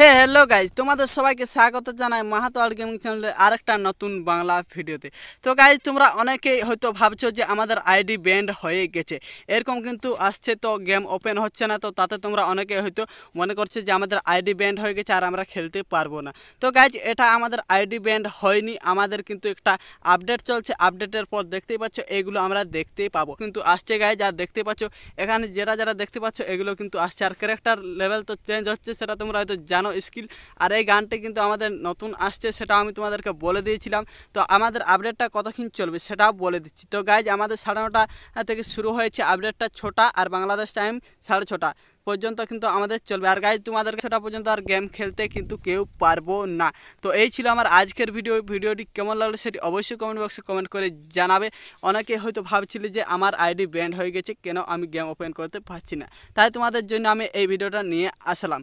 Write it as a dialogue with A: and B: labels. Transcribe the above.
A: হ্যাঁ hello guys তোমাদের সবাইকে স্বাগত জানাই মাহাতো আর গেমিং চ্যানেলে আরেকটা নতুন বাংলা ভিডিওতে তো গাইজ তোমরা অনেকেই হয়তো ভাবছো যে আমাদের আইডি ব্যান্ড হয়ে গেছে এরকম কিন্তু আসছে তো গেম ওপেন হচ্ছে না তো তাতে তোমরা অনেকে হয়তো মনে করছে যে আমাদের আইডি ব্যান্ড হয়ে গেছে আর আমরা খেলতে পারবো না তো গাইজ এটা আমাদের আইডি ব্যান্ড হয়নি আমাদের কিন্তু একটা আপডেট চলছে আপডেটের পর দেখতেই পাচ্ছ এগুলো আমরা দেখতেই পাবো কিন্তু আসছে গাইজ আর দেখতে পাচ্ছ এখানে যারা যারা দেখতে পাচ্ছ এগুলো কিন্তু আসছে আর ক্যারেক্টার লেভেল তো চেঞ্জ হচ্ছে সেটা তোমরা হয়তো জানো বাজানো স্কিল আর এই গানটি কিন্তু আমাদের নতুন আসছে সেটা আমি তোমাদেরকে বলে দিয়েছিলাম তো আমাদের আপডেটটা কতক্ষণ চলবে সেটাও বলে দিচ্ছি তো গাইজ আমাদের সাড়ে নটা থেকে শুরু হয়েছে আপডেটটা ছোটা আর বাংলাদেশ টাইম সাড়ে ছটা পর্যন্ত কিন্তু আমাদের চলবে আর গাইজ তোমাদের সেটা পর্যন্ত আর গেম খেলতে কিন্তু কেউ পারবো না তো এই ছিল আমার আজকের ভিডিও ভিডিওটি কেমন লাগলো সেটি অবশ্যই কমেন্ট বক্সে কমেন্ট করে জানাবে অনেকে হয়তো ভাবছিলে যে আমার আইডি ব্যান্ড হয়ে গেছে কেন আমি গেম ওপেন করতে পারছি না তাই তোমাদের জন্য আমি এই ভিডিওটা নিয়ে আসলাম